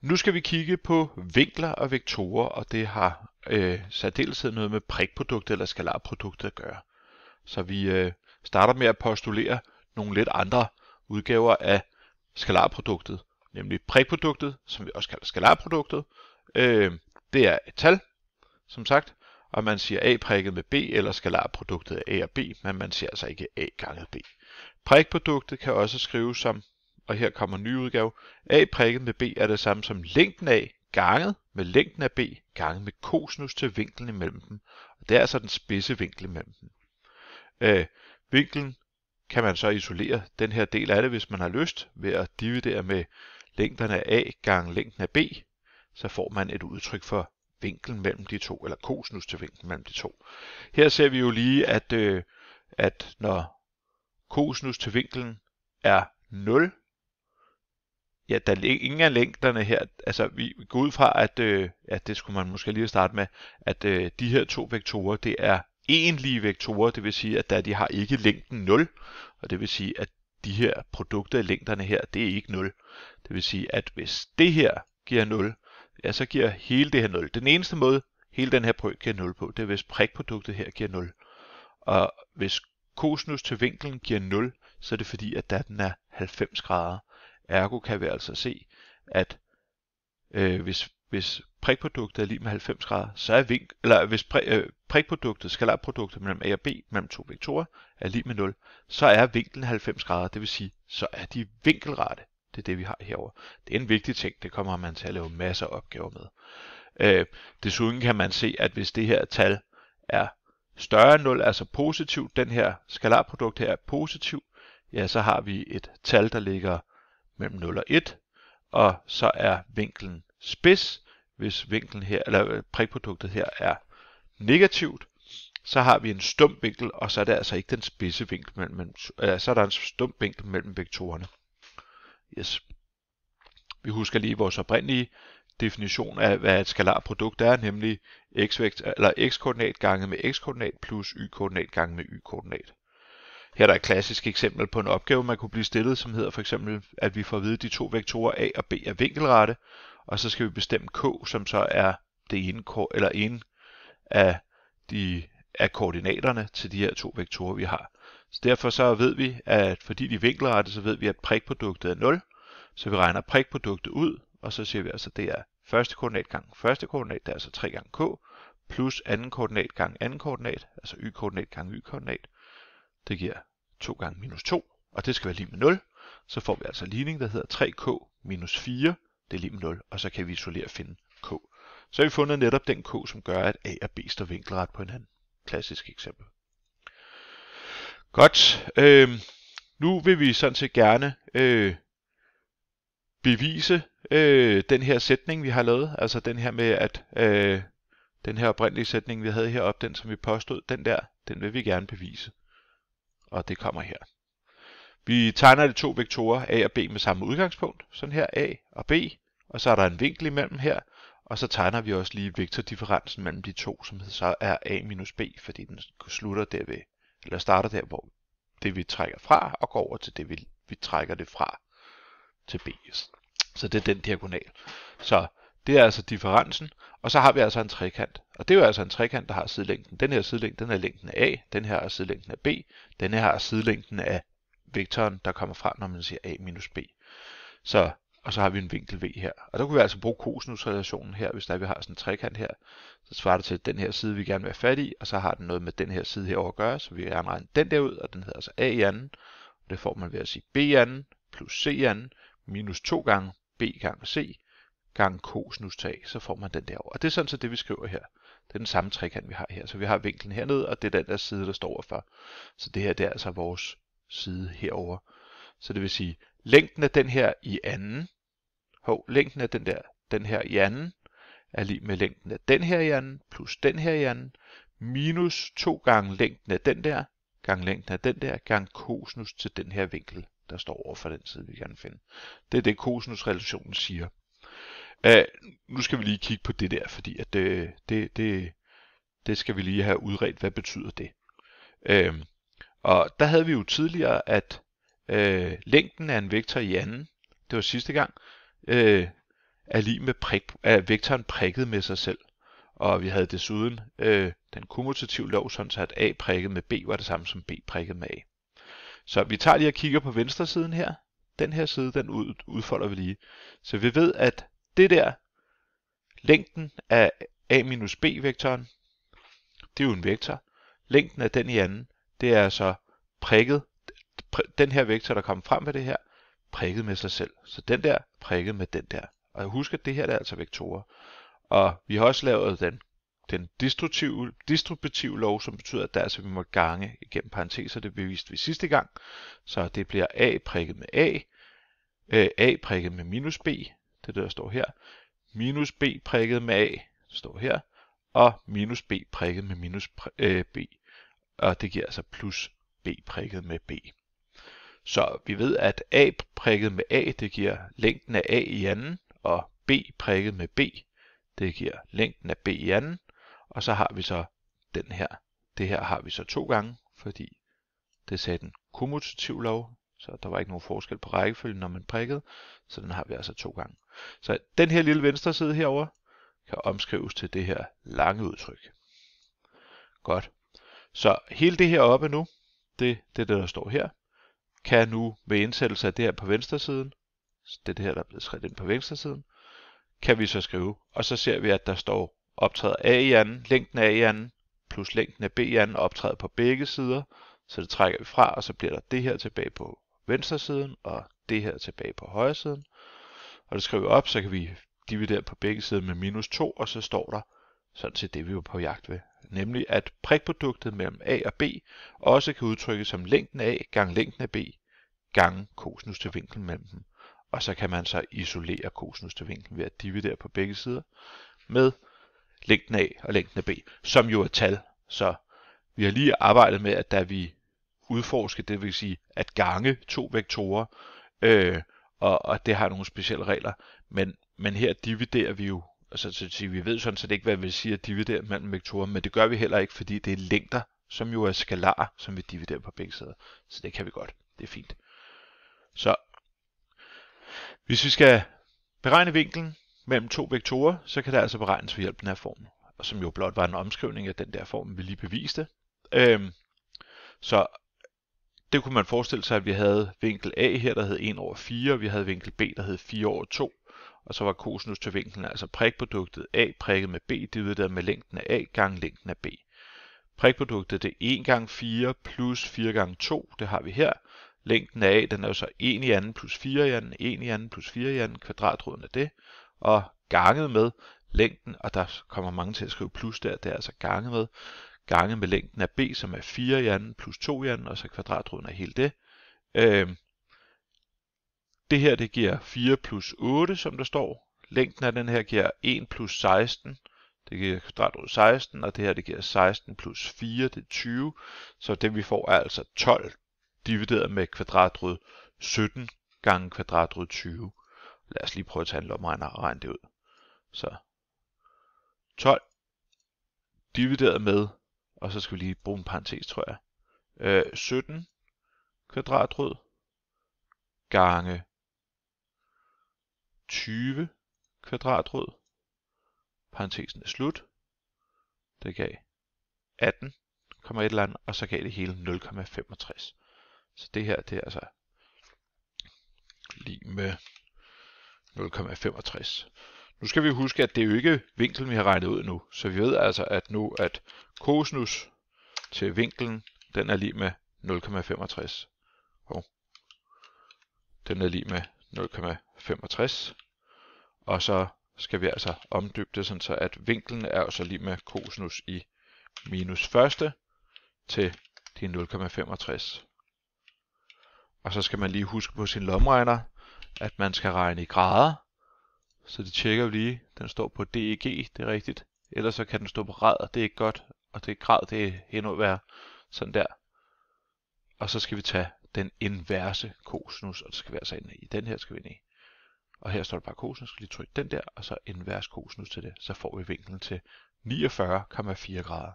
Nu skal vi kigge på vinkler og vektorer, og det har øh, særdeleshed noget med prikprodukter eller skalarprodukter at gøre. Så vi øh, starter med at postulere nogle lidt andre udgaver af skalarproduktet, nemlig prikproduktet, som vi også kalder skalarproduktet. Øh, det er et tal, som sagt, og man siger a prikket med b, eller skalarproduktet af a og b, men man siger altså ikke a ganget b. Prikproduktet kan også skrives som og her kommer en ny udgave, a prikket med b er det samme som længden af ganget med længden af b ganget med kosinus til vinklen imellem dem. Og det er altså den spidse vinkel imellem dem. Øh, vinklen kan man så isolere den her del af det, hvis man har lyst, ved at dividere med længderne af a gange længden af b, så får man et udtryk for vinklen mellem de to, eller kosinus til vinklen mellem de to. Her ser vi jo lige, at, øh, at når kosinus til vinklen er 0, ja, der er ingen af længderne her, altså vi går ud fra, at, øh, at det skulle man måske lige starte med, at øh, de her to vektorer, det er egentlige vektorer, det vil sige, at der, de har ikke længden 0, og det vil sige, at de her produkter i længderne her, det er ikke 0. Det vil sige, at hvis det her giver 0, ja, så giver hele det her 0. Den eneste måde, hele den her brøk giver 0 på, det er, hvis prikproduktet her giver 0. Og hvis kosinus til vinkelen giver 0, så er det fordi, at der den er 90 grader. Ergo kan vi altså se, at øh, hvis, hvis prikproduktet er lige med 90 grader, så er vink, eller hvis præ, øh, prikproduktet, skalarproduktet mellem A og B, mellem to vektorer, er lige med 0, så er vinklen 90 grader, det vil sige, så er de vinkelrette. Det er det, vi har herover. Det er en vigtig ting, det kommer man til at lave masser af opgaver med. Øh, desuden kan man se, at hvis det her tal er større end 0, altså positivt, den her skalarprodukt her er positiv, ja, så har vi et tal, der ligger mellem 0 og 1, og så er vinklen spids, hvis vinklen her, eller øh, prikproduktet her er negativt, så har vi en stum vinkel, og så er det altså ikke den spidse vinkel mellem, øh, så er der en stum vinkel mellem vektorerne. Yes. Vi husker lige vores oprindelige definition af, hvad et skalart produkt er, nemlig x, eller x-koordinat gange med x-koordinat plus y-koordinat gange med y-koordinat. Her er der et klassisk eksempel på en opgave, man kunne blive stillet, som hedder for eksempel, at vi får at vide, at de to vektorer a og b er vinkelrette, og så skal vi bestemme k, som så er det ene, eller en af, de, af koordinaterne til de her to vektorer, vi har. Så derfor så ved vi, at fordi de er vinkelrette, så ved vi, at prikproduktet er 0, så vi regner prikproduktet ud, og så siger vi altså, at det er første koordinat gange første koordinat, det er altså 3 gange k, plus anden koordinat gange anden koordinat, altså y-koordinat gange y-koordinat. Det giver 2 gange minus 2, og det skal være lige med 0, så får vi altså en ligning, der hedder 3k minus 4, det er lige med 0, og så kan vi isolere finde k. Så har vi fundet netop den k, som gør, at a og b står vinkelret på hinanden. Klassisk eksempel. Godt, øh, nu vil vi sådan set gerne øh, bevise øh, den her sætning, vi har lavet, altså den her med, at øh, den her oprindelige sætning, vi havde heroppe, den som vi påstod, den der, den vil vi gerne bevise og det kommer her. Vi tegner de to vektorer A og B med samme udgangspunkt, sådan her A og B, og så er der en vinkel imellem her, og så tegner vi også lige vektordifferencen mellem de to, som så er A minus B, fordi den slutter der ved, eller starter der, hvor det vi trækker fra, og går over til det, vi, vi trækker det fra til B. Så det er den diagonal. Så det er altså differensen, og så har vi altså en trekant. Og det er jo altså en trekant, der har sidelængden. Den her sidelængde, den er længden af A, den her er sidelængden af B, den her er sidelængden af vektoren, der kommer frem, når man siger A minus B. Så, og så har vi en vinkel V her. Og der kunne vi altså bruge cosinusrelationen her, hvis der vi har sådan en trekant her. Så svarer det til, den her side, vi gerne vil have fat i, og så har den noget med den her side herover at gøre, så vi kan regne den der ud, og den hedder altså A i anden. Og det får man ved at sige B i anden plus C i anden minus 2 gange B gange C gang kosinus 3, så får man den over. Og det er sådan set det, vi skriver her. Det er den samme trekant, vi har her. Så vi har vinklen hernede, og det er den der side, der står overfor. Så det her, det er altså vores side herover. Så det vil sige, længden af den her i anden, hov, længden af den der, den her i anden, er lige med længden af den her i anden, plus den her i anden, minus 2 gange længden af den der, gange længden af den der, gange kosinus til den her vinkel, der står over for den side, vi gerne finde. Det er det, kosinusrelationen siger. Uh, nu skal vi lige kigge på det der, fordi at det, det, det, det skal vi lige have udredt, hvad betyder det. Uh, og der havde vi jo tidligere, at uh, længden af en vektor i anden, det var sidste gang, uh, er lige med prik, uh, vektoren prikket med sig selv. Og vi havde desuden uh, den kommutative lov, sådan så at A prikket med B var det samme som B prikket med A. Så vi tager lige og kigger på venstre siden her. Den her side, den udfolder vi lige. Så vi ved, at det der, længden af a minus b-vektoren, det er jo en vektor. Længden af den i anden, det er altså prikket, den her vektor, der kommer frem med det her, prikket med sig selv. Så den der, prikket med den der. Og husk, at det her det er altså vektorer. Og vi har også lavet den, den distributive, distributive lov, som betyder, at der altså, vi må gange igennem parenteser. Det beviste vi sidste gang. Så det bliver a prikket med a, øh, a prikket med minus b, det er det, der står her, minus b prikket med a, står her, og minus b prikket med minus øh, b, og det giver altså plus b prikket med b. Så vi ved, at a prikket med a, det giver længden af a i anden, og b prikket med b, det giver længden af b i anden, og så har vi så den her. Det her har vi så to gange, fordi det sagde den kommutative lov, så der var ikke nogen forskel på rækkefølgen, når man prikkede, så den har vi altså to gange. Så den her lille venstre side herover kan omskrives til det her lange udtryk. Godt. Så hele det her oppe nu, det, det er det, der står her, kan nu med indsættelse af det her på venstre siden, det er det her, der er blevet skrevet ind på venstre siden, kan vi så skrive, og så ser vi, at der står optræder A i anden, længden af A i anden, plus længden af B i anden optræder på begge sider, så det trækker vi fra, og så bliver der det her tilbage på venstre siden, og det her tilbage på højre siden. Og det skriver vi op, så kan vi dividere på begge sider med minus 2, og så står der sådan set det, vi var på jagt ved. Nemlig at prikproduktet mellem a og b også kan udtrykkes som længden af a gang længden af b gange kosinus til vinkel mellem dem. Og så kan man så isolere kosinus til vinkel ved at dividere på begge sider med længden a og længden af b, som jo er tal. Så vi har lige arbejdet med, at da vi udforske, det vil sige at gange to vektorer, øh, og, og det har nogle specielle regler. Men, men her dividerer vi jo, altså så sige, vi ved sådan set ikke, hvad vi siger at dividere mellem vektorer, men det gør vi heller ikke, fordi det er længder, som jo er skalar, som vi dividerer på begge sider. Så det kan vi godt. Det er fint. Så hvis vi skal beregne vinklen mellem to vektorer, så kan det altså beregnes ved hjælp af den her form, og som jo blot var en omskrivning af den der formel, vi lige beviste. Øhm, så det kunne man forestille sig, at vi havde vinkel A her, der hed 1 over 4, og vi havde vinkel B, der hed 4 over 2, og så var kosinus til vinklen altså prikproduktet A prikket med B divideret med længden af A gange længden af B. Prikproduktet det er 1 gange 4 plus 4 gange 2, det har vi her. Længden af A, den er jo så 1 i anden plus 4 i anden, 1 i anden plus 4 i anden, kvadratroden af det, og ganget med længden, og der kommer mange til at skrive plus der, det er altså ganget med, gange med længden af b, som er 4 i anden plus 2 i anden, og så kvadratroden af hele det. Øh, det her det giver 4 plus 8, som der står. Længden af den her giver 1 plus 16, det giver kvadratroden 16, og det her det giver 16 plus 4, det er 20. Så det vi får er altså 12 divideret med kvadratrod 17 gange kvadratrod 20. Lad os lige prøve at tage en lomregner og regne det ud. Så 12 divideret med og så skal vi lige bruge en parentes, tror jeg. Øh, 17 kvadratrod gange 20 kvadratrod. Parentesen er slut. Det gav 18, et eller andet, og så gav det hele 0,65. Så det her, det er altså lige med 0,65. Nu skal vi huske, at det er jo ikke vinklen, vi har regnet ud nu. Så vi ved altså, at nu at kosinus til vinklen, den er lige med 0,65. Oh. den er lige med 0,65. Og så skal vi altså omdybe det sådan, så at vinklen er altså lige med kosinus i minus første til de 0,65. Og så skal man lige huske på sin lomregner, at man skal regne i grader, så det tjekker vi lige. Den står på DEG, det er rigtigt. Ellers så kan den stå på rad, og det er ikke godt. Og det er grad, det er endnu værre. Sådan der. Og så skal vi tage den inverse kosinus, og det skal vi altså ind i. Den her skal vi ind i. Og her står der bare kosinus, skal lige trykke den der, og så invers kosinus til det. Så får vi vinklen til 49,4 grader.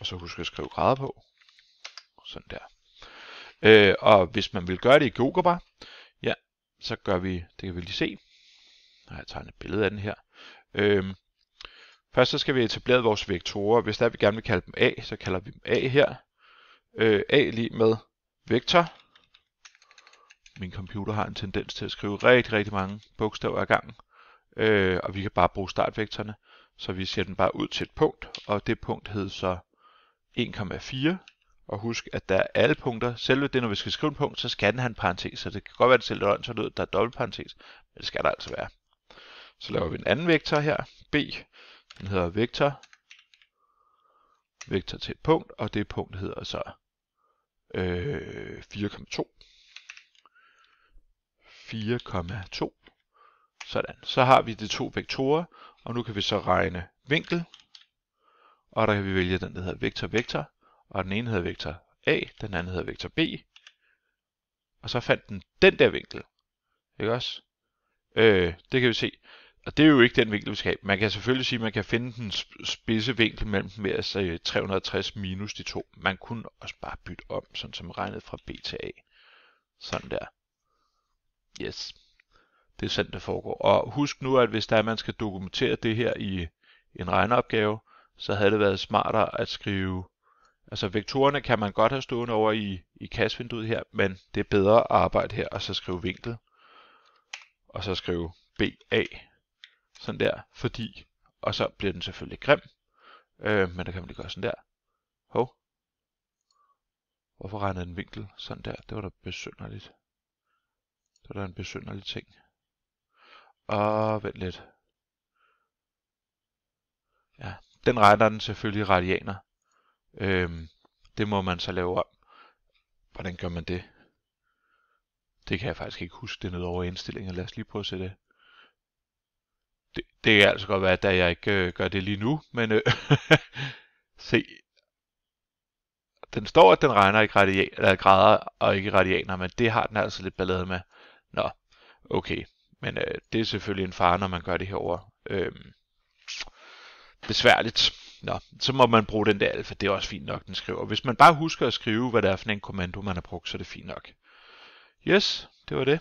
Og så husk at skrive grader på. Sådan der. Øh, og hvis man vil gøre det i GeoGebra, så gør vi, det kan vi lige se, og jeg tager et billede af den her. Øhm, først så skal vi etablere vores vektorer. Hvis der vi gerne vil kalde dem A, så kalder vi dem A her. Øh, A lige med vektor. Min computer har en tendens til at skrive rigtig, rigtig mange bogstaver ad gangen. Øh, og vi kan bare bruge startvektorerne. Så vi sætter den bare ud til et punkt, og det punkt hedder så 1,4 og husk, at der er alle punkter. Selve det, når vi skal skrive en punkt, så skal den have en parentes, så det kan godt være, at det selv løgn, så der er dobbelt parentes, men det skal der altså være. Så laver vi en anden vektor her, b, den hedder vektor, vektor til et punkt, og det punkt hedder så øh, 4,2. 4,2. Sådan. Så har vi de to vektorer, og nu kan vi så regne vinkel, og der kan vi vælge den, der hedder vektor-vektor, og den ene hedder vektor A, den anden hedder vektor B, og så fandt den den der vinkel. Ikke også? Øh, det kan vi se. Og det er jo ikke den vinkel, vi skal have. Man kan selvfølgelig sige, at man kan finde den spidse vinkel mellem dem, altså 360 minus de to. Man kunne også bare bytte om, sådan som regnet fra B til A. Sådan der. Yes. Det er sådan, det foregår. Og husk nu, at hvis der er, man skal dokumentere det her i en regneopgave, så havde det været smartere at skrive Altså vektorerne kan man godt have stående over i, i kastvinduet her, men det er bedre at arbejde her, og så skrive vinkel, og så skrive BA, sådan der, fordi, og så bliver den selvfølgelig grim, øh, men der kan man lige gøre sådan der. Hov. Hvorfor regner den vinkel sådan der? Det var da besynderligt. Det var da en besynderlig ting. Og vent lidt. Ja, den regner den selvfølgelig radianer. Øhm, det må man så lave om. Hvordan gør man det? Det kan jeg faktisk ikke huske. Det er noget over indstillinger. Lad os lige prøve at se det. Det, det kan altså godt være, at jeg ikke øh, gør det lige nu, men øh, se. Den står, at den regner i gradia- grader og ikke radianer, men det har den altså lidt ballade med. Nå, okay. Men øh, det er selvfølgelig en fare, når man gør det herover. Øh, besværligt nå, så må man bruge den der alfa, det er også fint nok, den skriver. Hvis man bare husker at skrive, hvad det er for en kommando, man har brugt, så er det fint nok. Yes, det var det.